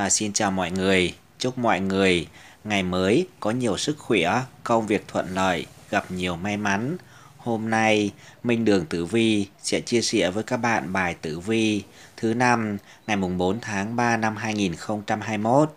À, xin chào mọi người, chúc mọi người ngày mới có nhiều sức khỏe, công việc thuận lợi, gặp nhiều may mắn. Hôm nay, Minh Đường Tử Vi sẽ chia sẻ với các bạn bài Tử Vi thứ năm ngày mùng 4 tháng 3 năm 2021.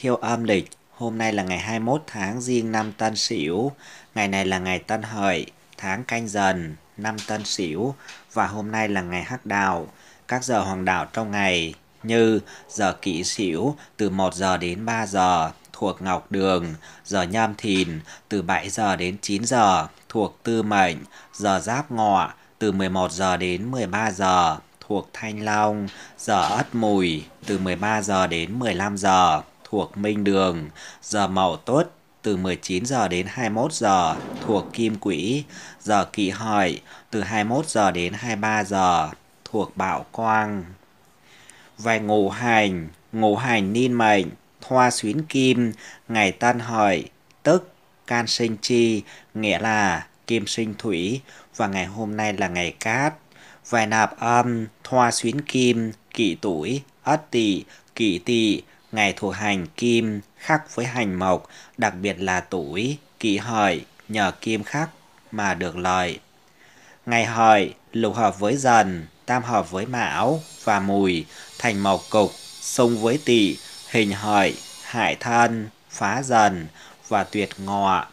Theo âm lịch, hôm nay là ngày 21 tháng riêng năm Tân Sửu, ngày này là ngày Tân Hợi, tháng Canh Dần, năm Tân Sửu và hôm nay là ngày Hắc Đào. Các giờ hoàng đạo trong ngày như giờ kỷ sửu từ 1 giờ đến 3 giờ thuộc Ngọc Đường, giờ nhâm Thìn từ 7 giờ đến 9 giờ thuộc Tư Mệnh, giờ Giáp Ngọ từ 11 giờ đến 13 giờ thuộc Thanh Long, giờ Ất Mùi từ 13 giờ đến 15 giờ thuộc Minh Đường, giờ Mậu Tuất từ 19 giờ đến 21 giờ thuộc Kim Quỹ, giờ Kỷ Hợi từ 21 giờ đến 23 giờ thuộc Bảo Quang vài ngũ hành, ngũ hành niên mệnh, thoa xuyến kim, ngày tan hợi, tức can sinh chi, nghĩa là kim sinh thủy và ngày hôm nay là ngày cát. Vài nạp âm, thoa xuyến kim, kỷ tuổi, ất tỵ, kỷ tỵ, ngày thuộc hành kim khắc với hành mộc, đặc biệt là tuổi, kỷ hợi, nhờ kim khắc mà được lợi. Ngày hợi lục hợp với dần, tam hợp với mão và mùi, thành mộc cục, xung với tỵ, hình hợi, hại thân, phá dần và tuyệt ngọ.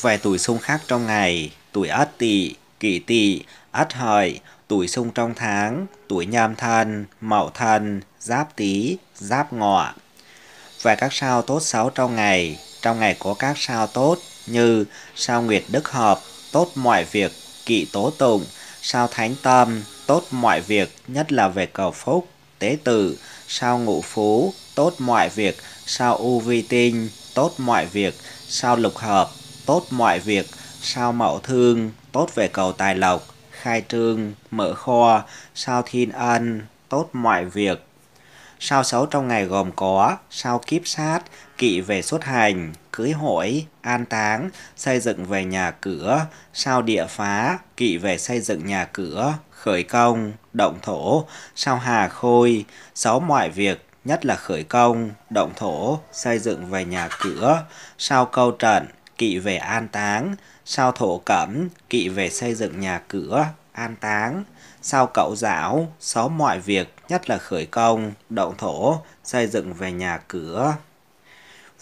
Vài tuổi xung khác trong ngày, tuổi ất tỵ, kỷ tỵ, ất hợi, tuổi xung trong tháng, tuổi nhâm thân, mậu thân, giáp tý, giáp ngọ. Và các sao tốt xấu trong ngày, trong ngày có các sao tốt như sao nguyệt đức hợp, tốt mọi việc, kỵ tố tụng, sao thánh tâm, tốt mọi việc, nhất là về cầu phúc, tế tử, sao ngũ phú, tốt mọi việc, sao u vi tinh, tốt mọi việc, sao lục hợp, tốt mọi việc, sao mậu thương, tốt về cầu tài lộc, khai trương, mở kho, sao thiên ân, tốt mọi việc. Sao xấu trong ngày gồm có, sao kiếp sát, kỵ về xuất hành, cưới hỏi, an táng, xây dựng về nhà cửa, sao địa phá, kỵ về xây dựng nhà cửa, khởi công, động thổ, sao hà khôi, sáu mọi việc, nhất là khởi công, động thổ, xây dựng về nhà cửa, sao câu trận, kỵ về an táng, sao thổ cẩm, kỵ về xây dựng nhà cửa, an táng, sao cậu giáo, sáu mọi việc, nhất là khởi công, động thổ, xây dựng về nhà cửa,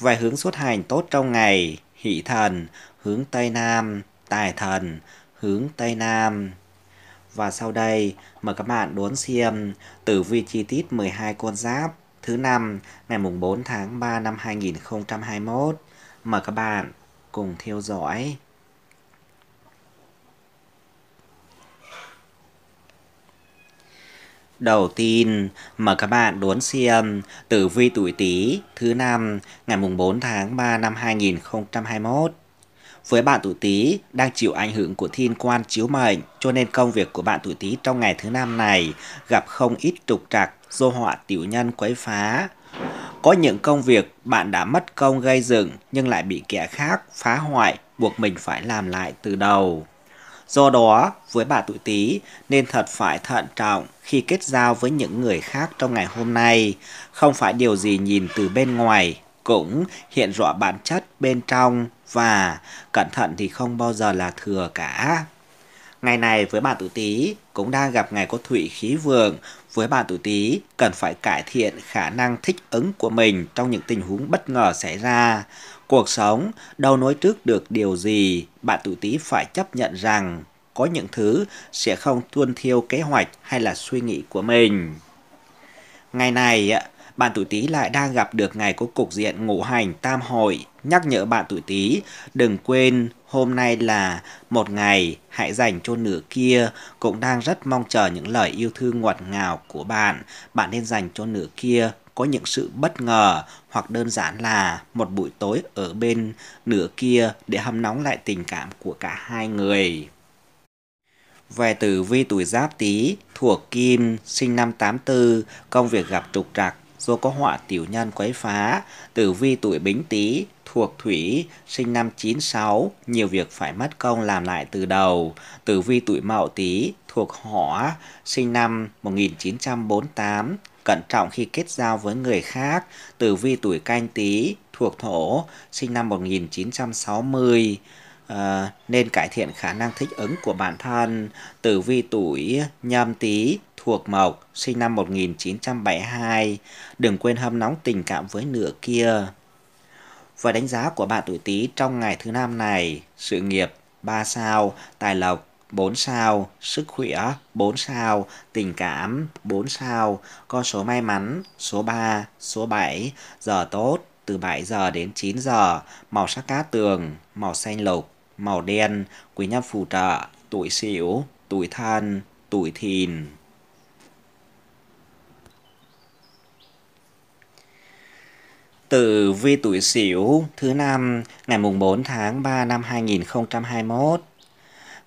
về hướng xuất hành tốt trong ngày, hỷ thần, hướng Tây Nam, tài thần, hướng Tây Nam. Và sau đây, mời các bạn đón xem tử vi chi tiết 12 con giáp thứ năm ngày mùng 4 tháng 3 năm 2021. Mời các bạn cùng theo dõi. Đầu tiên, mời các bạn đốn xem tử vi tuổi Tý thứ năm ngày mùng 4 tháng 3 năm 2021. Với bạn tuổi Tý đang chịu ảnh hưởng của thiên quan chiếu mệnh, cho nên công việc của bạn tuổi Tý trong ngày thứ năm này gặp không ít trục trặc do họa tiểu nhân quấy phá. Có những công việc bạn đã mất công gây dựng nhưng lại bị kẻ khác phá hoại, buộc mình phải làm lại từ đầu. Do đó, với bà tuổi Tý nên thật phải thận trọng khi kết giao với những người khác trong ngày hôm nay, không phải điều gì nhìn từ bên ngoài cũng hiện rõ bản chất bên trong và cẩn thận thì không bao giờ là thừa cả. Ngày này với bạn tuổi Tý cũng đang gặp ngày có thủy khí vượng, với bạn tuổi Tý cần phải cải thiện khả năng thích ứng của mình trong những tình huống bất ngờ xảy ra. Cuộc sống đâu nói trước được điều gì, bạn tự tí phải chấp nhận rằng có những thứ sẽ không tuân theo kế hoạch hay là suy nghĩ của mình. Ngày này, bạn tuổi Tý lại đang gặp được ngày của cục diện ngũ hành tam hội, nhắc nhở bạn tuổi Tý đừng quên hôm nay là một ngày hãy dành cho nửa kia cũng đang rất mong chờ những lời yêu thương ngọt ngào của bạn, bạn nên dành cho nửa kia có những sự bất ngờ hoặc đơn giản là một buổi tối ở bên nửa kia để hâm nóng lại tình cảm của cả hai người. Về tử vi tuổi giáp tý thuộc kim, sinh năm 84, công việc gặp trục trặc do có họa tiểu nhân quấy phá. Tử vi tuổi bính tý thuộc thủy, sinh năm 96, nhiều việc phải mất công làm lại từ đầu. Tử vi tuổi mậu tý thuộc hỏa, sinh năm 1948, cẩn trọng khi kết giao với người khác, tử vi tuổi canh tí, thuộc thổ, sinh năm 1960, à, ờ, nên cải thiện khả năng thích ứng của bản thân. Tử vi tuổi nhâm tý thuộc mộc, sinh năm 1972, đừng quên hâm nóng tình cảm với nửa kia. Và đánh giá của bạn tuổi tý trong ngày thứ năm này, sự nghiệp 3 sao, tài lộc 4 sao, sức khỏe 4 sao, tình cảm 4 sao, con số may mắn số 3, số 7, giờ tốt từ 7 giờ đến 9 giờ, màu sắc cá tường, màu xanh lục, màu đen, quý nhân phù trợ, tuổi sửu, tuổi thân, tuổi thìn. từ vi tuổi sửu thứ năm ngày mùng 4 tháng 3 năm 2021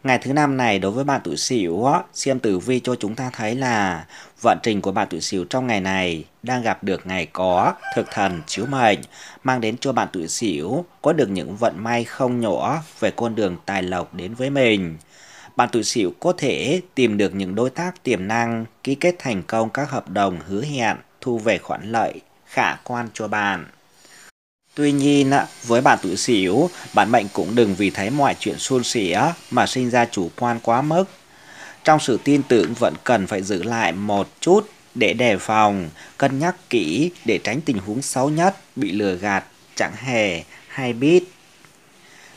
Ngày thứ năm này đối với bạn tuổi Sửu, xem tử vi cho chúng ta thấy là vận trình của bạn tuổi Sửu trong ngày này đang gặp được ngày có thực thần chiếu mệnh, mang đến cho bạn tuổi Sửu có được những vận may không nhỏ về con đường tài lộc đến với mình. Bạn tuổi Sửu có thể tìm được những đối tác tiềm năng, ký kết thành công các hợp đồng hứa hẹn, thu về khoản lợi khả quan cho bạn. Tuy nhiên, với bạn tuổi xỉu, bạn mệnh cũng đừng vì thấy mọi chuyện suôn sẻ mà sinh ra chủ quan quá mức. Trong sự tin tưởng vẫn cần phải giữ lại một chút để đề phòng, cân nhắc kỹ để tránh tình huống xấu nhất, bị lừa gạt, chẳng hề hay biết.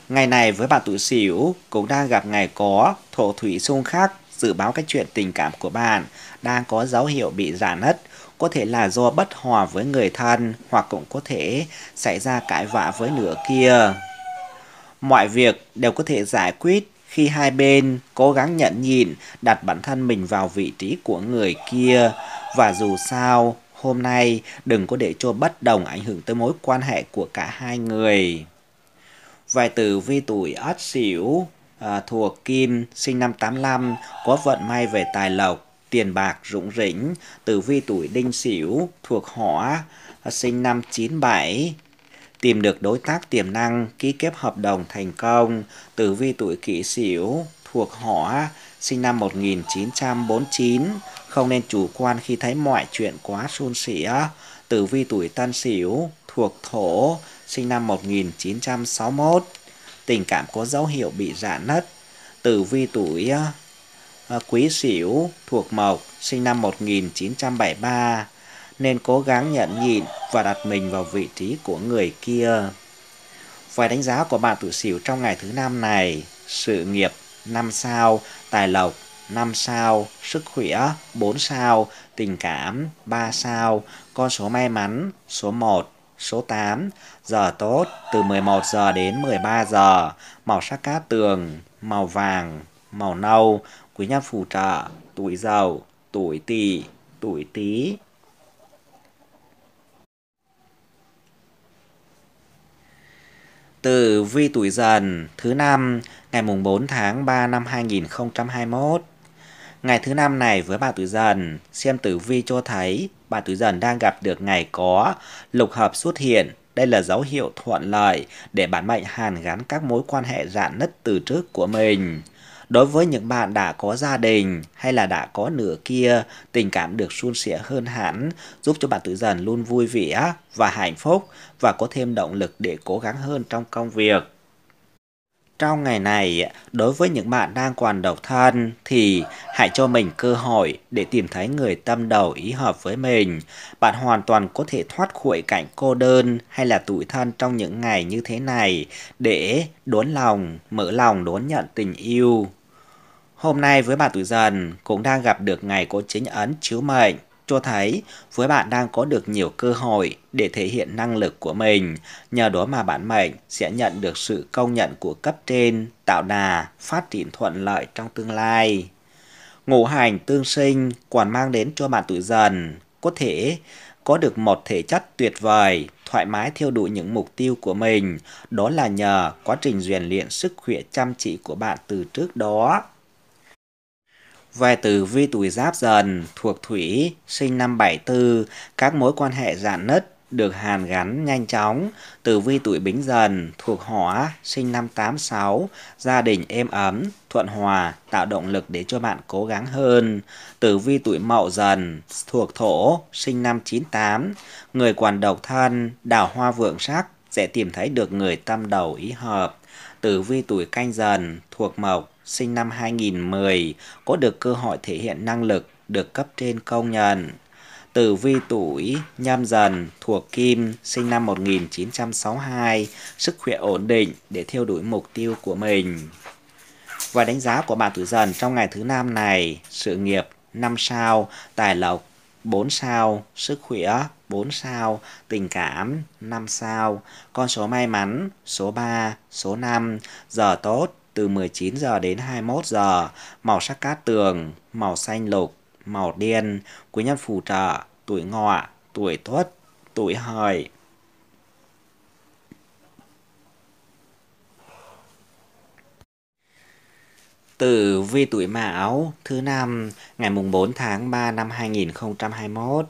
Ngày này với bạn tuổi xỉu cũng đang gặp ngày có thổ thủy xung khắc, dự báo các chuyện tình cảm của bạn đang có dấu hiệu bị giả nứt có thể là do bất hòa với người thân hoặc cũng có thể xảy ra cãi vã với nửa kia. Mọi việc đều có thể giải quyết khi hai bên cố gắng nhận nhịn, đặt bản thân mình vào vị trí của người kia và dù sao hôm nay đừng có để cho bất đồng ảnh hưởng tới mối quan hệ của cả hai người. Vài từ vi tuổi ất sửu à, thuộc Kim sinh năm 85 có vận may về tài lộc tiền bạc rủng rỉnh, tử vi tuổi đinh sửu thuộc hỏa, sinh năm 97, tìm được đối tác tiềm năng, ký kết hợp đồng thành công, tử vi tuổi kỷ sửu thuộc hỏa, sinh năm 1949, không nên chủ quan khi thấy mọi chuyện quá suôn sẻ. Tử vi tuổi Tân Sửu thuộc thổ, sinh năm 1961, tình cảm có dấu hiệu bị rạn nứt. Tử vi tuổi Ờ, Quý Sửu thuộc Mộc, sinh năm 1973, nên cố gắng nhận nhịn và đặt mình vào vị trí của người kia. Vài đánh giá của bạn tuổi Sửu trong ngày thứ năm này, sự nghiệp 5 sao, tài lộc 5 sao, sức khỏe 4 sao, tình cảm 3 sao, con số may mắn số 1, số 8, giờ tốt từ 11 giờ đến 13 giờ, màu sắc cát tường, màu vàng, màu nâu, quý nhân phù trợ tuổi giàu tuổi tỵ tuổi tý Từ vi tuổi dần thứ năm ngày mùng 4 tháng 3 năm 2021. Ngày thứ năm này với bà tuổi dần, xem tử vi cho thấy bà tuổi dần đang gặp được ngày có lục hợp xuất hiện. Đây là dấu hiệu thuận lợi để bản mệnh hàn gắn các mối quan hệ rạn nứt từ trước của mình. Đối với những bạn đã có gia đình hay là đã có nửa kia, tình cảm được suôn sẻ hơn hẳn, giúp cho bạn tự dần luôn vui vẻ và hạnh phúc và có thêm động lực để cố gắng hơn trong công việc. Trong ngày này, đối với những bạn đang còn độc thân thì hãy cho mình cơ hội để tìm thấy người tâm đầu ý hợp với mình. Bạn hoàn toàn có thể thoát khỏi cảnh cô đơn hay là tủi thân trong những ngày như thế này để đốn lòng, mở lòng đón nhận tình yêu. Hôm nay với bà tuổi dần cũng đang gặp được ngày có chính ấn chiếu mệnh cho thấy với bạn đang có được nhiều cơ hội để thể hiện năng lực của mình, nhờ đó mà bản mệnh sẽ nhận được sự công nhận của cấp trên, tạo đà, phát triển thuận lợi trong tương lai. Ngũ hành tương sinh còn mang đến cho bạn tuổi dần có thể có được một thể chất tuyệt vời, thoải mái theo đuổi những mục tiêu của mình, đó là nhờ quá trình rèn luyện sức khỏe chăm chỉ của bạn từ trước đó. Về từ vi tuổi giáp dần, thuộc thủy, sinh năm 74, các mối quan hệ giãn nứt, được hàn gắn nhanh chóng. Tử vi tuổi bính dần, thuộc hỏa, sinh năm 86, gia đình êm ấm, thuận hòa, tạo động lực để cho bạn cố gắng hơn. Tử vi tuổi mậu dần, thuộc thổ, sinh năm 98, người quản độc thân, đào hoa vượng sắc, sẽ tìm thấy được người tâm đầu ý hợp. Tử vi tuổi canh dần, thuộc mộc, sinh năm 2010 có được cơ hội thể hiện năng lực được cấp trên công nhận. Tử vi tuổi nhâm dần thuộc kim sinh năm 1962, sức khỏe ổn định để theo đuổi mục tiêu của mình. Và đánh giá của bạn tuổi dần trong ngày thứ năm này, sự nghiệp 5 sao, tài lộc 4 sao, sức khỏe 4 sao, tình cảm 5 sao, con số may mắn số 3, số 5, giờ tốt từ 19 giờ đến 21 giờ, màu sắc cát tường, màu xanh lục, màu đen, quý nhân phù trợ, tuổi ngọ, tuổi tuất, tuổi hợi. Tử vi tuổi Mão thứ năm ngày mùng 4 tháng 3 năm 2021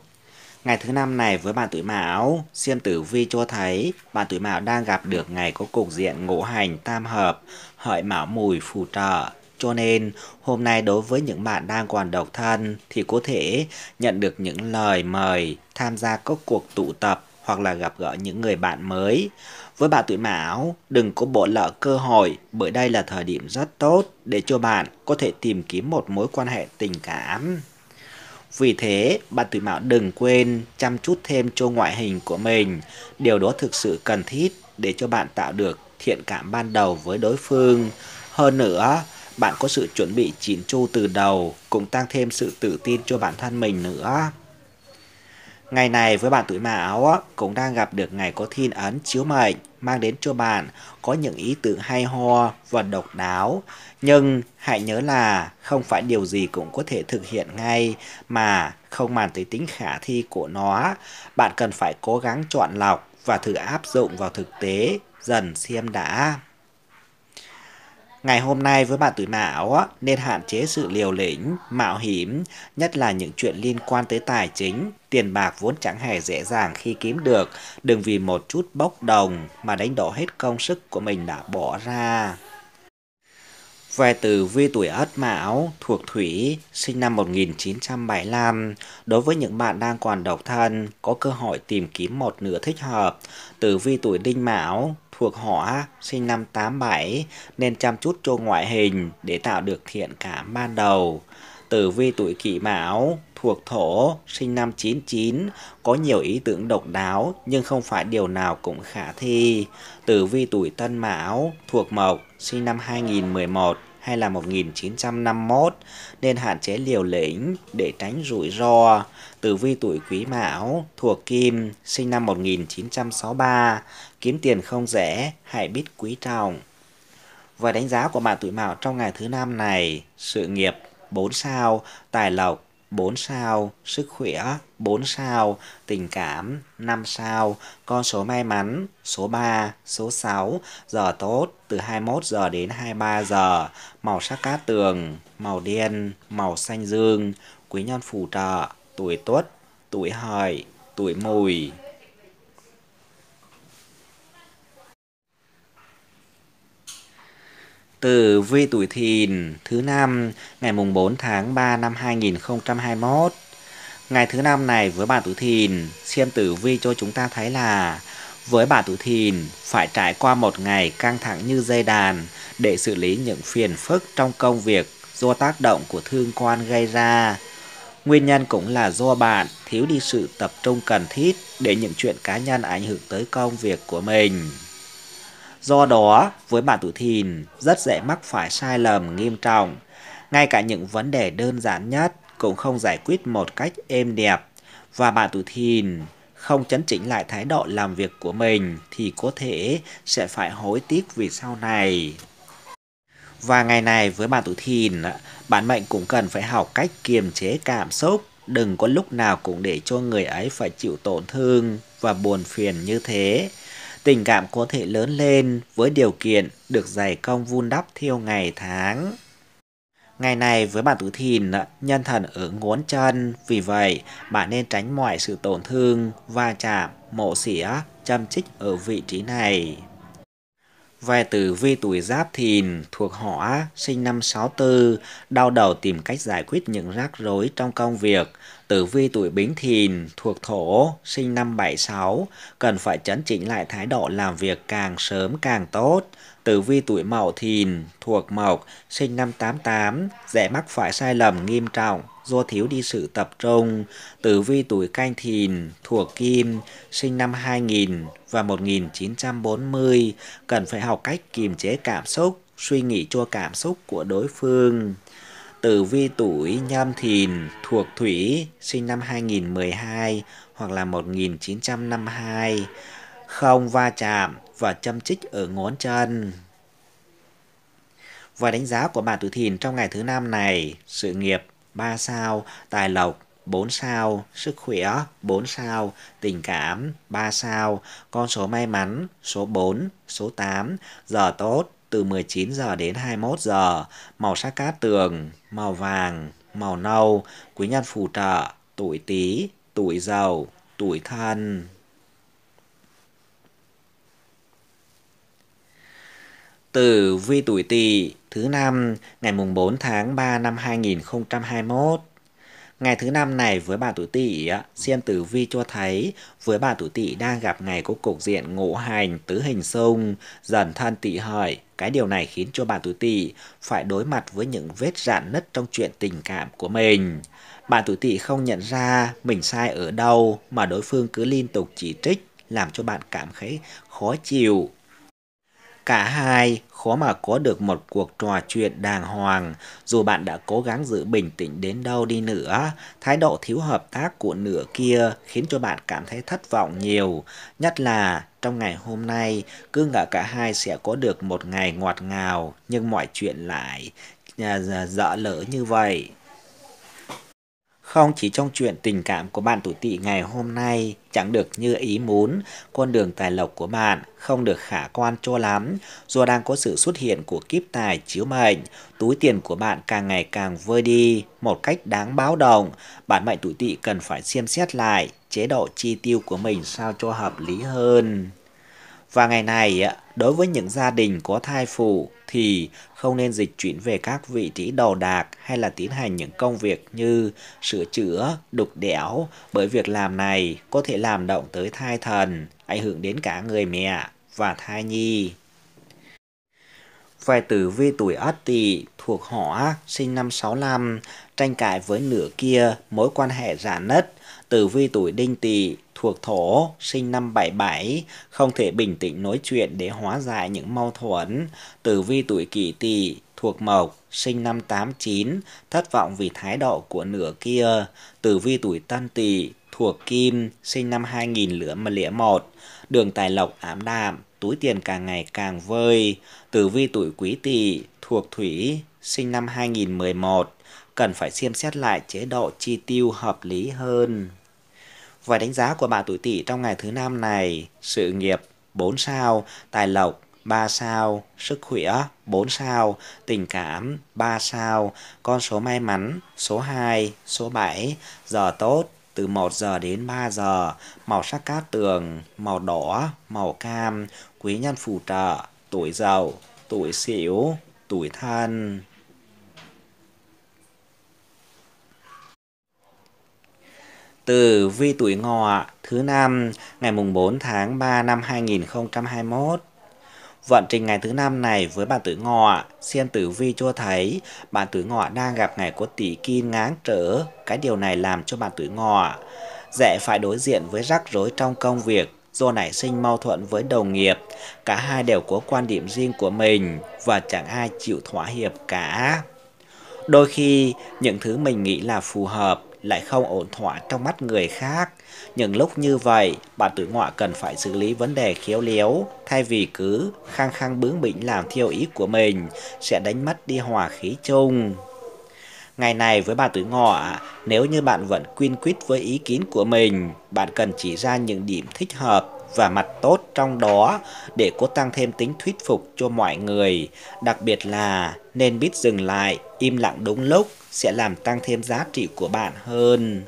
Ngày thứ năm này với bạn tuổi Mão, xem Tử Vi cho thấy bạn tuổi Mão đang gặp được ngày có cục diện ngũ hành tam hợp, hợi Mão mùi phù trợ. Cho nên, hôm nay đối với những bạn đang còn độc thân thì có thể nhận được những lời mời tham gia các cuộc tụ tập hoặc là gặp gỡ những người bạn mới. Với bạn tuổi Mão, đừng có bỏ lỡ cơ hội bởi đây là thời điểm rất tốt để cho bạn có thể tìm kiếm một mối quan hệ tình cảm. Vì thế, bạn tuổi mão đừng quên chăm chút thêm cho ngoại hình của mình. Điều đó thực sự cần thiết để cho bạn tạo được thiện cảm ban đầu với đối phương. Hơn nữa, bạn có sự chuẩn bị chín chu từ đầu cũng tăng thêm sự tự tin cho bản thân mình nữa. Ngày này với bạn tuổi mão cũng đang gặp được ngày có thiên ấn chiếu mệnh mang đến cho bạn có những ý tưởng hay ho và độc đáo. Nhưng hãy nhớ là không phải điều gì cũng có thể thực hiện ngay mà không màn tới tính khả thi của nó. Bạn cần phải cố gắng chọn lọc và thử áp dụng vào thực tế dần xem đã. Ngày hôm nay với bạn tuổi mão nên hạn chế sự liều lĩnh, mạo hiểm, nhất là những chuyện liên quan tới tài chính, tiền bạc vốn chẳng hề dễ dàng khi kiếm được. Đừng vì một chút bốc đồng mà đánh đổ hết công sức của mình đã bỏ ra. Về từ vi tuổi Ất Mão thuộc Thủy, sinh năm 1975, đối với những bạn đang còn độc thân, có cơ hội tìm kiếm một nửa thích hợp. từ vi tuổi Đinh Mão thuộc họ sinh năm 87 nên chăm chút cho ngoại hình để tạo được thiện cảm ban đầu. Tử vi tuổi kỷ mão thuộc thổ sinh năm 99 có nhiều ý tưởng độc đáo nhưng không phải điều nào cũng khả thi. Tử vi tuổi tân mão thuộc mộc sinh năm 2011 hay là 1951 nên hạn chế liều lĩnh để tránh rủi ro. Tử vi tuổi Quý Mão thuộc Kim, sinh năm 1963, kiếm tiền không dễ, hãy biết quý trọng. Và đánh giá của bạn tuổi Mão trong ngày thứ năm này, sự nghiệp 4 sao, tài lộc 4 sao, sức khỏe 4 sao, tình cảm 5 sao, con số may mắn số 3, số 6, giờ tốt từ 21 giờ đến 23 giờ, màu sắc cát tường, màu đen, màu xanh dương, quý nhân phù trợ, tuổi tuất, tuổi hợi, tuổi mùi. Tử vi tuổi thìn thứ năm ngày mùng 4 tháng 3 năm 2021. Ngày thứ năm này với bạn tuổi thìn, xem tử vi cho chúng ta thấy là với bạn tuổi thìn phải trải qua một ngày căng thẳng như dây đàn để xử lý những phiền phức trong công việc do tác động của thương quan gây ra. Nguyên nhân cũng là do bạn thiếu đi sự tập trung cần thiết để những chuyện cá nhân ảnh hưởng tới công việc của mình. Do đó, với bạn tuổi thìn, rất dễ mắc phải sai lầm nghiêm trọng. Ngay cả những vấn đề đơn giản nhất cũng không giải quyết một cách êm đẹp. Và bạn tuổi thìn không chấn chỉnh lại thái độ làm việc của mình thì có thể sẽ phải hối tiếc vì sau này. Và ngày này với bạn tuổi thìn, bản mệnh cũng cần phải học cách kiềm chế cảm xúc, đừng có lúc nào cũng để cho người ấy phải chịu tổn thương và buồn phiền như thế. Tình cảm có thể lớn lên với điều kiện được giải công vun đắp theo ngày tháng. Ngày này với bạn tuổi thìn, nhân thần ở ngón chân, vì vậy bạn nên tránh mọi sự tổn thương, va chạm, mộ xỉa, châm chích ở vị trí này. Về tử vi tuổi giáp thìn thuộc hỏa sinh năm 64, đau đầu tìm cách giải quyết những rắc rối trong công việc, Tử vi tuổi Bính Thìn thuộc thổ, sinh năm 76, cần phải chấn chỉnh lại thái độ làm việc càng sớm càng tốt. Tử vi tuổi Mậu Thìn thuộc Mộc, sinh năm 88, dễ mắc phải sai lầm nghiêm trọng do thiếu đi sự tập trung. Tử vi tuổi Canh Thìn thuộc Kim, sinh năm 2000 và 1940, cần phải học cách kiềm chế cảm xúc, suy nghĩ cho cảm xúc của đối phương. Tử vi tuổi Nhâm Thìn thuộc Thủy sinh năm 2012 hoặc là 1952 không va chạm và châm chích ở ngón chân. Và đánh giá của bạn tuổi Thìn trong ngày thứ năm này, sự nghiệp 3 sao, tài lộc 4 sao, sức khỏe 4 sao, tình cảm 3 sao, con số may mắn số 4, số 8, giờ tốt từ 19 giờ đến 21 giờ, màu sắc cát tường, màu vàng, màu nâu, quý nhân phù trợ, tuổi Tý, tuổi Dậu, tuổi Thân. Tử vi tuổi Tỵ thứ năm ngày mùng 4 tháng 3 năm 2021 Ngày thứ năm này với bà tuổi tỵ, xem tử vi cho thấy với bà tuổi tỵ đang gặp ngày có cục diện ngũ hành tứ hình xung, dần thân tỵ hợi. Cái điều này khiến cho bạn tuổi tỵ phải đối mặt với những vết rạn nứt trong chuyện tình cảm của mình. Bạn tuổi tỵ không nhận ra mình sai ở đâu mà đối phương cứ liên tục chỉ trích làm cho bạn cảm thấy khó chịu Cả hai khó mà có được một cuộc trò chuyện đàng hoàng, dù bạn đã cố gắng giữ bình tĩnh đến đâu đi nữa, thái độ thiếu hợp tác của nửa kia khiến cho bạn cảm thấy thất vọng nhiều, nhất là trong ngày hôm nay, cứ ngỡ cả hai sẽ có được một ngày ngọt ngào, nhưng mọi chuyện lại à, dở lỡ như vậy. Không chỉ trong chuyện tình cảm của bạn tuổi tỵ ngày hôm nay chẳng được như ý muốn, con đường tài lộc của bạn không được khả quan cho lắm do đang có sự xuất hiện của kiếp tài chiếu mệnh, túi tiền của bạn càng ngày càng vơi đi một cách đáng báo động. Bạn mệnh tuổi tỵ cần phải xem xét lại chế độ chi tiêu của mình sao cho hợp lý hơn. Và ngày này, đối với những gia đình có thai phụ thì không nên dịch chuyển về các vị trí đồ đạc hay là tiến hành những công việc như sửa chữa, đục đẽo bởi việc làm này có thể làm động tới thai thần, ảnh hưởng đến cả người mẹ và thai nhi. Vài tử vi tuổi Ất Tỵ thuộc họ sinh năm 65, tranh cãi với nửa kia mối quan hệ rạn nứt. Tử vi tuổi Đinh Tỵ thuộc thổ, sinh năm 77, không thể bình tĩnh nói chuyện để hóa giải những mâu thuẫn. Tử vi tuổi kỷ tỵ thuộc mộc, sinh năm 89, thất vọng vì thái độ của nửa kia. Tử vi tuổi tân tỵ thuộc kim, sinh năm 2000 lửa mà lĩa một. Đường tài lộc ảm đạm, túi tiền càng ngày càng vơi. Tử vi tuổi quý tỵ thuộc thủy, sinh năm 2011, cần phải xem xét lại chế độ chi tiêu hợp lý hơn. Và đánh giá của bạn tuổi Tỵ trong ngày thứ năm này, sự nghiệp 4 sao, tài lộc 3 sao, sức khỏe 4 sao, tình cảm 3 sao, con số may mắn số 2, số 7, giờ tốt từ 1 giờ đến 3 giờ, màu sắc cát tường, màu đỏ, màu cam, quý nhân phù trợ, tuổi giàu, tuổi xỉu, tuổi thân. Từ vi tuổi ngọ thứ năm ngày mùng 4 tháng 3 năm 2021. Vận trình ngày thứ năm này với bạn tuổi ngọ, xem tử vi cho thấy bạn tuổi ngọ đang gặp ngày có tỷ kim ngáng trở. Cái điều này làm cho bạn tuổi ngọ dễ phải đối diện với rắc rối trong công việc do nảy sinh mâu thuẫn với đồng nghiệp. Cả hai đều có quan điểm riêng của mình và chẳng ai chịu thỏa hiệp cả. Đôi khi, những thứ mình nghĩ là phù hợp lại không ổn thỏa trong mắt người khác. Những lúc như vậy, bạn tuổi ngọ cần phải xử lý vấn đề khiếu liếu, thay vì cứ khăng khăng bướng bỉnh làm theo ý của mình, sẽ đánh mất đi hòa khí chung. Ngày này với bạn tuổi ngọ, nếu như bạn vẫn quyên quyết với ý kiến của mình, bạn cần chỉ ra những điểm thích hợp và mặt tốt trong đó để cô tăng thêm tính thuyết phục cho mọi người. Đặc biệt là nên biết dừng lại, im lặng đúng lúc sẽ làm tăng thêm giá trị của bạn hơn.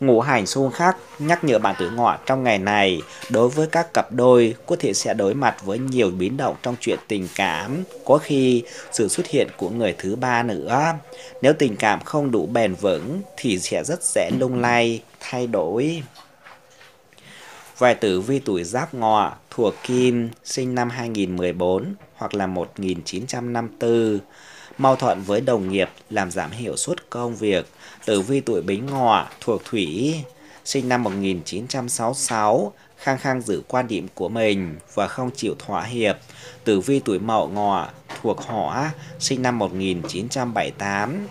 Ngũ hành xung khắc nhắc nhở bạn tử ngọ trong ngày này, đối với các cặp đôi có thể sẽ đối mặt với nhiều biến động trong chuyện tình cảm, có khi sự xuất hiện của người thứ ba nữa. Nếu tình cảm không đủ bền vững thì sẽ rất dễ lung lay, thay đổi. Vài tử vi tuổi Giáp Ngọ thuộc Kim sinh năm 2014 hoặc là 1954 mâu thuận với đồng nghiệp làm giảm hiệu suất công việc. Tử vi tuổi Bính Ngọ thuộc Thủy, sinh năm 1966, khăng khăng giữ quan điểm của mình và không chịu thỏa hiệp. Tử vi tuổi Mậu Ngọ thuộc Hỏa, sinh năm 1978,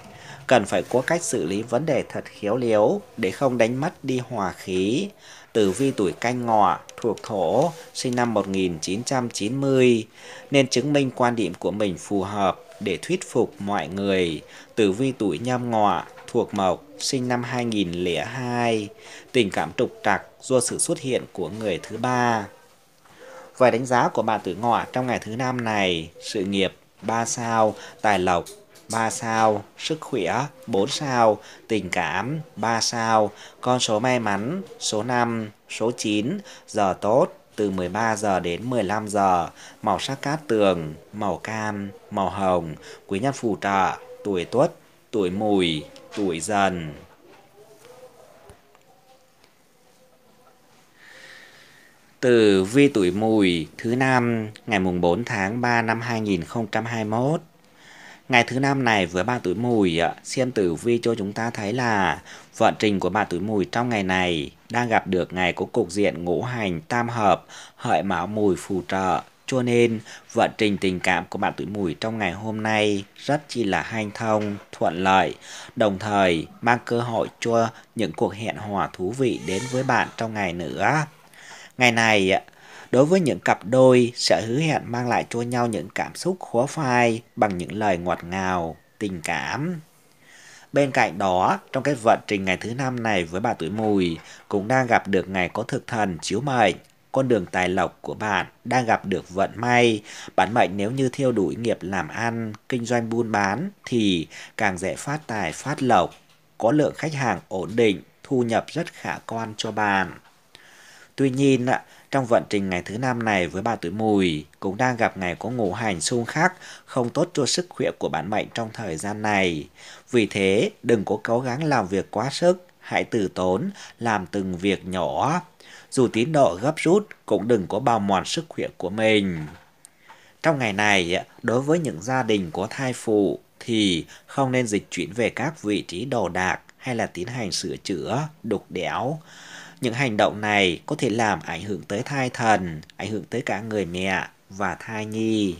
cần phải có cách xử lý vấn đề thật khéo léo để không đánh mất đi hòa khí. Tử vi tuổi canh ngọ thuộc thổ, sinh năm 1990, nên chứng minh quan điểm của mình phù hợp để thuyết phục mọi người. Tử vi tuổi nhâm ngọ thuộc mộc, sinh năm 2002, tình cảm trục trặc do sự xuất hiện của người thứ ba. Vài đánh giá của bạn tử ngọ trong ngày thứ năm này, sự nghiệp 3 sao, tài lộc 3 sao, sức khỏe 4 sao, tình cảm 3 sao, con số may mắn số 5, số 9, giờ tốt từ 13 giờ đến 15 giờ, màu sắc cát tường, màu cam, màu hồng, quý nhân phù trợ, tuổi tuất, tuổi mùi, tuổi dần. Từ vi tuổi mùi thứ năm ngày mùng 4 tháng 3 năm 2021 Ngày thứ năm này với bạn tuổi mùi, xem tử vi cho chúng ta thấy là vận trình của bạn tuổi mùi trong ngày này đang gặp được ngày có cục diện ngũ hành tam hợp, hợi mão mùi phù trợ. Cho nên, vận trình tình cảm của bạn tuổi mùi trong ngày hôm nay rất chi là hanh thông, thuận lợi, đồng thời mang cơ hội cho những cuộc hẹn hò thú vị đến với bạn trong ngày nữa. Ngày này, Đối với những cặp đôi, sẽ hứa hẹn mang lại cho nhau những cảm xúc khó phai bằng những lời ngọt ngào, tình cảm. Bên cạnh đó, trong cái vận trình ngày thứ năm này với bà tuổi mùi, cũng đang gặp được ngày có thực thần chiếu mệnh. Con đường tài lộc của bạn đang gặp được vận may. Bản mệnh nếu như theo đuổi nghiệp làm ăn, kinh doanh buôn bán thì càng dễ phát tài phát lộc. Có lượng khách hàng ổn định, thu nhập rất khả quan cho bạn. Tuy nhiên, trong vận trình ngày thứ năm này với bà tuổi mùi, cũng đang gặp ngày có ngũ hành xung khắc, không tốt cho sức khỏe của bản mệnh trong thời gian này. Vì thế, đừng có cố gắng làm việc quá sức, hãy từ tốn, làm từng việc nhỏ. Dù tín độ gấp rút, cũng đừng có bào mòn sức khỏe của mình. Trong ngày này, đối với những gia đình có thai phụ thì không nên dịch chuyển về các vị trí đồ đạc hay là tiến hành sửa chữa, đục đẽo. Những hành động này có thể làm ảnh hưởng tới thai thần, ảnh hưởng tới cả người mẹ và thai nhi.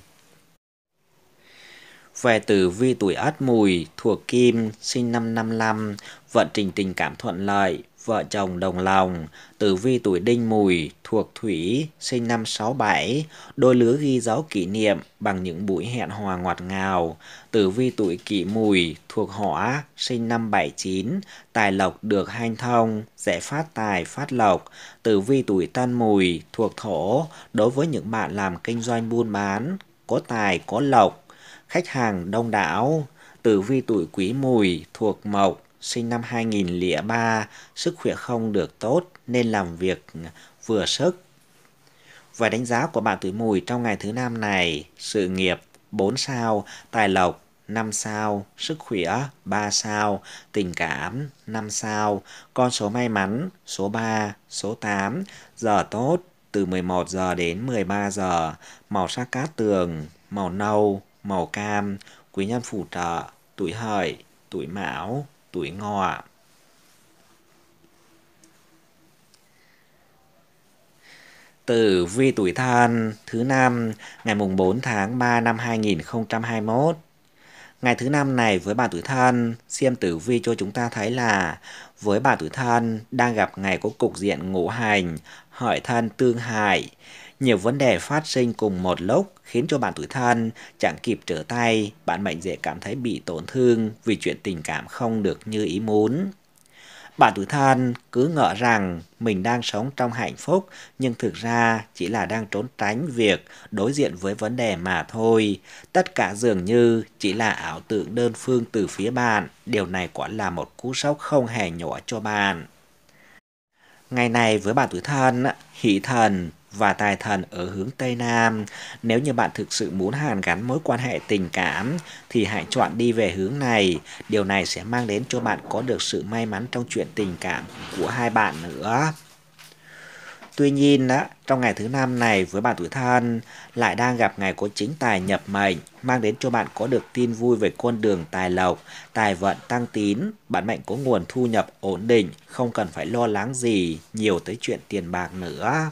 Về tử vi tuổi Ất Mùi, thuộc Kim, sinh năm 55, vận trình tình cảm thuận lợi, vợ chồng đồng lòng, tử vi tuổi đinh mùi, thuộc thủy, sinh năm 67, đôi lứa ghi dấu kỷ niệm bằng những buổi hẹn hòa ngọt ngào. Tử vi tuổi kỷ mùi, thuộc hỏa, sinh năm 79, tài lộc được hanh thông, sẽ phát tài phát lộc. Tử vi tuổi tân mùi, thuộc thổ, đối với những bạn làm kinh doanh buôn bán, có tài có lộc, khách hàng đông đảo. Tử vi tuổi quý mùi, thuộc mộc, sinh năm 2003, sức khỏe không được tốt nên làm việc vừa sức. Và đánh giá của bạn tuổi mùi trong ngày thứ năm này, sự nghiệp 4 sao, tài lộc 5 sao, sức khỏe 3 sao, tình cảm 5 sao, con số may mắn số 3, số 8, giờ tốt từ 11 giờ đến 13 giờ, màu sắc cát tường, màu nâu, màu cam, quý nhân phù trợ, tuổi hợi, tuổi mão tuổi ngọ Tử vi tuổi thân thứ năm ngày mùng 4 tháng 3 năm 2021. Ngày thứ năm này với bà tuổi thân, xem tử vi cho chúng ta thấy là với bà tuổi thân đang gặp ngày có cục diện ngũ hành, hợi thân tương hại. Nhiều vấn đề phát sinh cùng một lúc khiến cho bạn tuổi thân, chẳng kịp trở tay, bạn mệnh dễ cảm thấy bị tổn thương vì chuyện tình cảm không được như ý muốn. Bạn tuổi thân cứ ngỡ rằng mình đang sống trong hạnh phúc nhưng thực ra chỉ là đang trốn tránh việc đối diện với vấn đề mà thôi. Tất cả dường như chỉ là ảo tưởng đơn phương từ phía bạn. Điều này quả là một cú sốc không hề nhỏ cho bạn. Ngày này với bạn tuổi thân, hỷ thần và tài thần ở hướng Tây Nam. Nếu như bạn thực sự muốn hàn gắn mối quan hệ tình cảm thì hãy chọn đi về hướng này. Điều này sẽ mang đến cho bạn có được sự may mắn trong chuyện tình cảm của hai bạn nữa. Tuy nhiên, đó, trong ngày thứ năm này với bạn tuổi thân lại đang gặp ngày có chính tài nhập mệnh, mang đến cho bạn có được tin vui về con đường tài lộc, tài vận tăng tín, bạn mệnh có nguồn thu nhập ổn định, không cần phải lo lắng gì nhiều tới chuyện tiền bạc nữa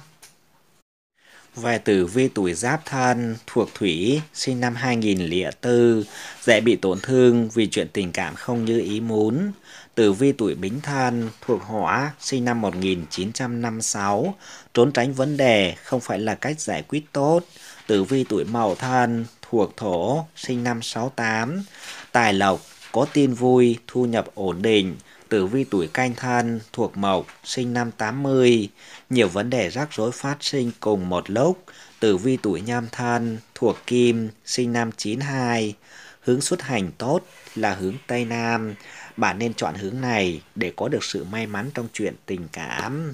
về tử vi tuổi giáp thân thuộc thủy sinh năm 2004 dễ bị tổn thương vì chuyện tình cảm không như ý muốn tử vi tuổi bính thân thuộc hỏa sinh năm 1956 trốn tránh vấn đề không phải là cách giải quyết tốt tử vi tuổi mậu thân thuộc thổ sinh năm 68 tài lộc có tin vui thu nhập ổn định tử vi tuổi canh thân thuộc mộc sinh năm 80 nhiều vấn đề rắc rối phát sinh cùng một lúc. Tử vi tuổi nham thân, thuộc kim, sinh năm 92, hướng xuất hành tốt là hướng Tây Nam. Bạn nên chọn hướng này để có được sự may mắn trong chuyện tình cảm.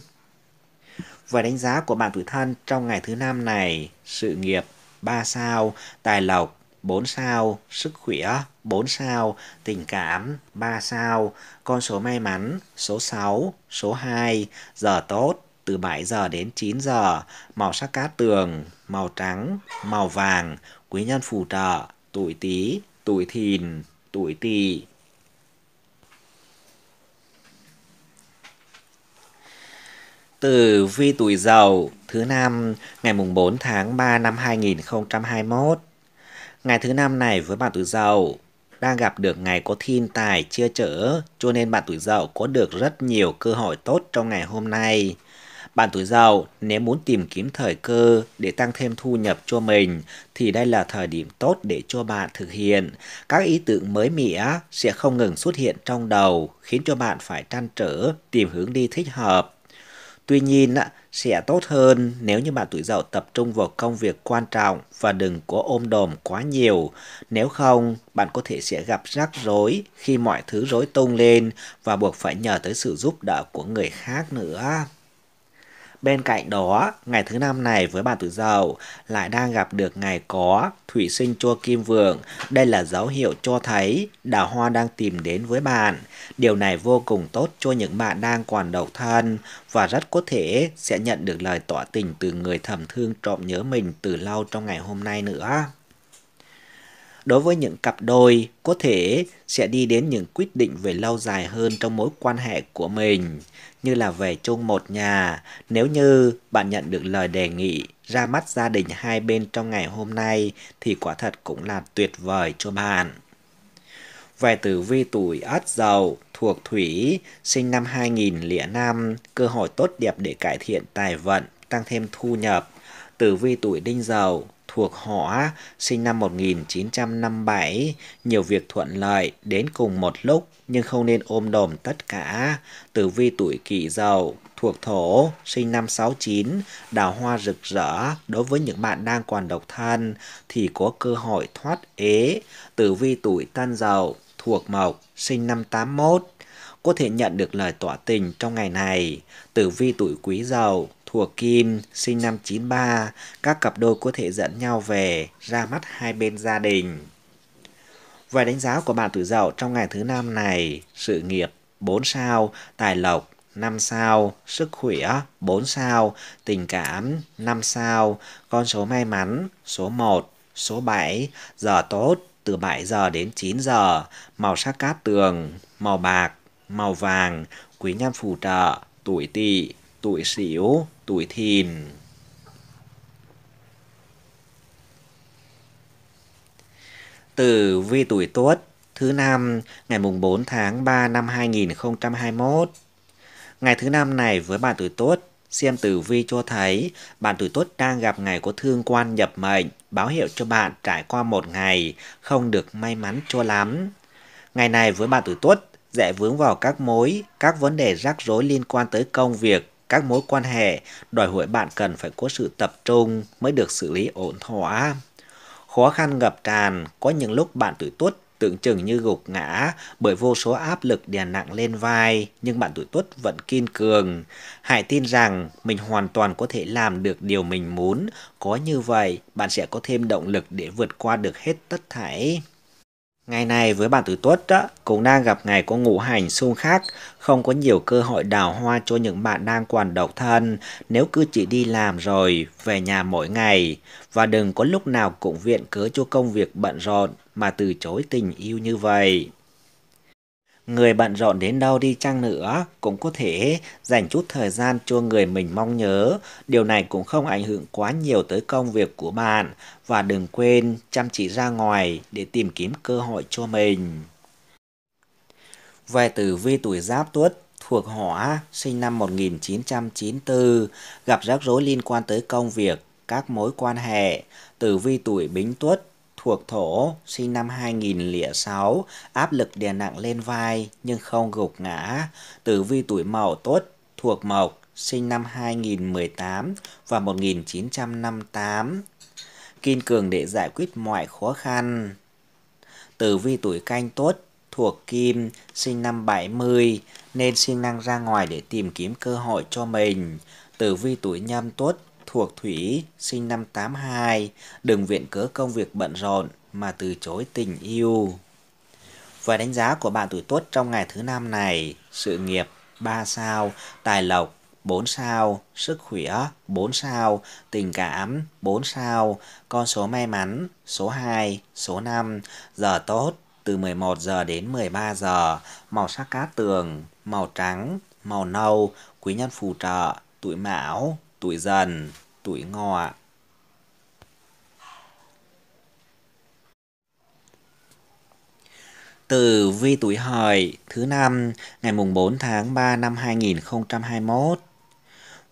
Và đánh giá của bạn tuổi thân trong ngày thứ năm này, sự nghiệp 3 sao, tài lộc 4 sao, sức khỏe 4 sao, tình cảm 3 sao, con số may mắn số 6, số 2, giờ tốt từ 7 giờ đến 9 giờ, màu sắc cát tường, màu trắng, màu vàng, quý nhân phù trợ, tuổi Tý, tuổi Thìn, tuổi Tỵ. từ vi tuổi Dậu thứ năm ngày mùng 4 tháng 3 năm 2021. Ngày thứ năm này với bạn tuổi Dậu đang gặp được ngày có thiên tài chia chở, cho nên bạn tuổi Dậu có được rất nhiều cơ hội tốt trong ngày hôm nay. Bạn tuổi giàu nếu muốn tìm kiếm thời cơ để tăng thêm thu nhập cho mình thì đây là thời điểm tốt để cho bạn thực hiện. Các ý tưởng mới mẻ sẽ không ngừng xuất hiện trong đầu khiến cho bạn phải trăn trở tìm hướng đi thích hợp. Tuy nhiên sẽ tốt hơn nếu như bạn tuổi Dậu tập trung vào công việc quan trọng và đừng có ôm đồm quá nhiều. Nếu không, bạn có thể sẽ gặp rắc rối khi mọi thứ rối tung lên và buộc phải nhờ tới sự giúp đỡ của người khác nữa. Bên cạnh đó, ngày thứ năm này với bà tuổi Dậu lại đang gặp được ngày có thủy sinh chua kim vượng. Đây là dấu hiệu cho thấy đào hoa đang tìm đến với bạn. Điều này vô cùng tốt cho những bạn đang còn độc thân và rất có thể sẽ nhận được lời tỏ tình từ người thầm thương trộm nhớ mình từ lâu trong ngày hôm nay nữa. Đối với những cặp đôi, có thể sẽ đi đến những quyết định về lâu dài hơn trong mối quan hệ của mình, như là về chung một nhà, nếu như bạn nhận được lời đề nghị ra mắt gia đình hai bên trong ngày hôm nay thì quả thật cũng là tuyệt vời cho bạn. Về tử vi tuổi Ất Dậu thuộc Thủy, sinh năm 2005, cơ hội tốt đẹp để cải thiện tài vận, tăng thêm thu nhập. Tử vi tuổi Đinh Dậu thuộc họ sinh năm 1957, nhiều việc thuận lợi đến cùng một lúc nhưng không nên ôm đồm tất cả. Tử vi tuổi kỷ dậu thuộc thổ, sinh năm 69, đào hoa rực rỡ đối với những bạn đang còn độc thân thì có cơ hội thoát ế. Tử vi tuổi tân dậu thuộc mộc, sinh năm 81, có thể nhận được lời tỏ tình trong ngày này. Tử vi tuổi quý dậu thuộc Kim sinh năm 93, các cặp đôi có thể dẫn nhau về, ra mắt hai bên gia đình. Vài đánh giá của bạn tuổi Dậu trong ngày thứ năm này, sự nghiệp 4 sao, tài lộc 5 sao, sức khỏe 4 sao, tình cảm 5 sao, con số may mắn số 1, số 7, giờ tốt từ 7 giờ đến 9 giờ, màu sắc cát tường, màu bạc, màu vàng, quý nhân phù trợ, tuổi tỵ, tuổi xỉu, tuổi thìn. Tử vi tuổi tuất thứ năm ngày mùng 4 tháng 3 năm 2021. Ngày thứ năm này với bạn tuổi tuất Xem tử vi cho thấy bạn tuổi tuất đang gặp ngày có thương quan nhập mệnh, báo hiệu cho bạn trải qua một ngày không được may mắn cho lắm. Ngày này với bạn tuổi tuất dễ vướng vào các mối, các vấn đề rắc rối liên quan tới công việc, các mối quan hệ đòi hỏi bạn cần phải có sự tập trung mới được xử lý ổn thỏa. Khó khăn ngập tràn, có những lúc bạn tủi tuất tưởng chừng như gục ngã bởi vô số áp lực đè nặng lên vai, nhưng bạn tuổi tuất vẫn kiên cường. Hãy tin rằng mình hoàn toàn có thể làm được điều mình muốn, có như vậy bạn sẽ có thêm động lực để vượt qua được hết tất thảy. Ngày này với bạn Tử Tuất đó, cũng đang gặp ngày có ngũ hành xung khắc, không có nhiều cơ hội đào hoa cho những bạn đang còn độc thân nếu cứ chỉ đi làm rồi về nhà mỗi ngày và đừng có lúc nào cũng viện cớ cho công việc bận rộn mà từ chối tình yêu như vậy người bận rộn đến đâu đi chăng nữa cũng có thể dành chút thời gian cho người mình mong nhớ. Điều này cũng không ảnh hưởng quá nhiều tới công việc của bạn và đừng quên chăm chỉ ra ngoài để tìm kiếm cơ hội cho mình. Về tử vi tuổi Giáp Tuất thuộc Hỏa sinh năm 1994 gặp rắc rối liên quan tới công việc, các mối quan hệ, tử vi tuổi Bính Tuất thuộc thổ, sinh năm 2006, áp lực đè nặng lên vai nhưng không gục ngã. Tử vi tuổi mậu tốt, thuộc mộc, sinh năm 2018 và 1958. Kiên cường để giải quyết mọi khó khăn. Tử vi tuổi canh tốt, thuộc kim, sinh năm 70, nên siêng năng ra ngoài để tìm kiếm cơ hội cho mình. Tử vi tuổi nhâm tốt, thuộc Thủy, sinh năm 82, đừng viện cớ công việc bận rộn mà từ chối tình yêu. Và đánh giá của bạn tuổi tuất trong ngày thứ năm này, sự nghiệp 3 sao, tài lộc 4 sao, sức khỏe 4 sao, tình cảm 4 sao, con số may mắn số 2, số 5, giờ tốt từ 11 giờ đến 13 giờ, màu sắc cá tường, màu trắng, màu nâu, quý nhân phù trợ, tuổi mão, tuổi dần, tuổi ngọ. Từ vi tuổi hợi thứ năm ngày mùng 4 tháng 3 năm 2021.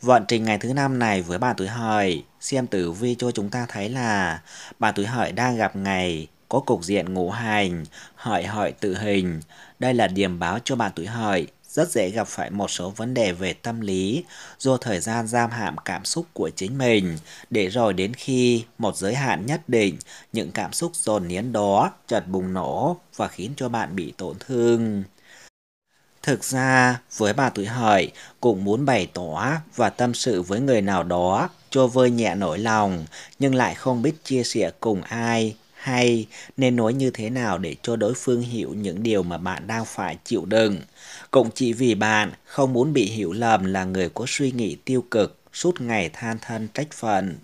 Vận trình ngày thứ năm này với bà tuổi hợi, xem tử vi cho chúng ta thấy là bà tuổi hợi đang gặp ngày có cục diện ngũ hành, hợi hợi tự hình. Đây là điểm báo cho bà tuổi hợi rất dễ gặp phải một số vấn đề về tâm lý do thời gian giam hãm cảm xúc của chính mình để rồi đến khi một giới hạn nhất định những cảm xúc dồn nén đó chợt bùng nổ và khiến cho bạn bị tổn thương thực ra với bà tuổi hợi cũng muốn bày tỏ và tâm sự với người nào đó cho vơi nhẹ nỗi lòng nhưng lại không biết chia sẻ cùng ai hay nên nói như thế nào để cho đối phương hiểu những điều mà bạn đang phải chịu đựng. Cũng chỉ vì bạn không muốn bị hiểu lầm là người có suy nghĩ tiêu cực, suốt ngày than thân trách phận.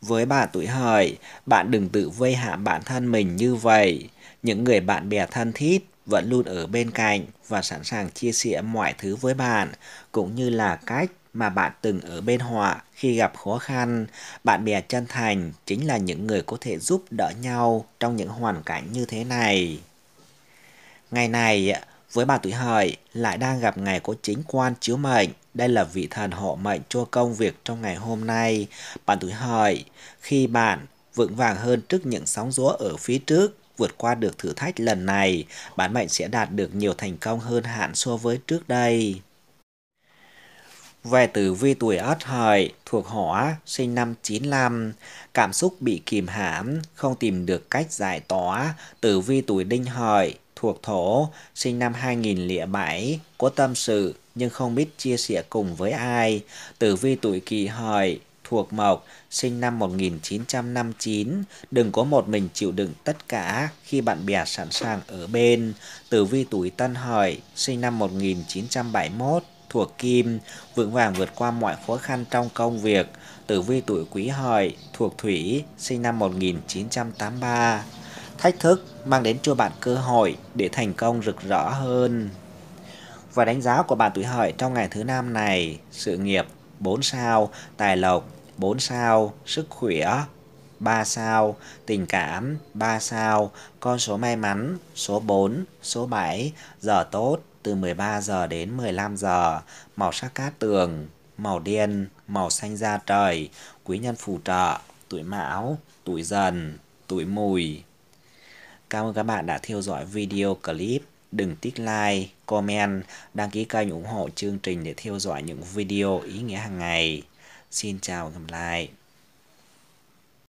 Với bạn tuổi hợi, bạn đừng tự vây hãm bản thân mình như vậy. Những người bạn bè thân thiết vẫn luôn ở bên cạnh và sẵn sàng chia sẻ mọi thứ với bạn, cũng như là cách mà bạn từng ở bên họ khi gặp khó khăn. Bạn bè chân thành chính là những người có thể giúp đỡ nhau trong những hoàn cảnh như thế này. Ngày này, với bà tuổi hợi lại đang gặp ngày có chính quan chiếu mệnh. Đây là vị thần hộ mệnh cho công việc trong ngày hôm nay. Bạn tuổi hợi, khi bạn vững vàng hơn trước những sóng gió ở phía trước, vượt qua được thử thách lần này, bản mệnh sẽ đạt được nhiều thành công hơn hạn so với trước đây. Về tử vi tuổi Ất Hợi thuộc Hỏa sinh năm 95, cảm xúc bị kìm hãm, không tìm được cách giải tỏa. Tử vi tuổi Đinh Hợi thuộc Thổ sinh năm 2007, có tâm sự nhưng không biết chia sẻ cùng với ai. Tử vi tuổi Kỷ Hợi thuộc Mộc, sinh năm 1959, đừng có một mình chịu đựng tất cả khi bạn bè sẵn sàng ở bên. Tử vi tuổi Tân Hợi, sinh năm 1971, thuộc kim, vững vàng vượt qua mọi khó khăn trong công việc. Tử vi tuổi quý hợi, thuộc thủy, sinh năm 1983. Thách thức mang đến cho bạn cơ hội để thành công rực rỡ hơn. Và đánh giá của bạn tuổi hợi trong ngày thứ năm này, sự nghiệp 4 sao, tài lộc 4 sao, sức khỏe 3 sao, tình cảm 3 sao, con số may mắn số 4, số 7, giờ tốt từ 13 giờ đến 15 giờ, màu sắc cát tường, màu đen, màu xanh da trời, quý nhân phù trợ, tuổi mão, tuổi dần, tuổi mùi. Cảm ơn các bạn đã theo dõi video clip. Đừng tích like, comment, đăng ký kênh ủng hộ chương trình để theo dõi những video ý nghĩa hàng ngày. Xin chào và hẹn gặp lại.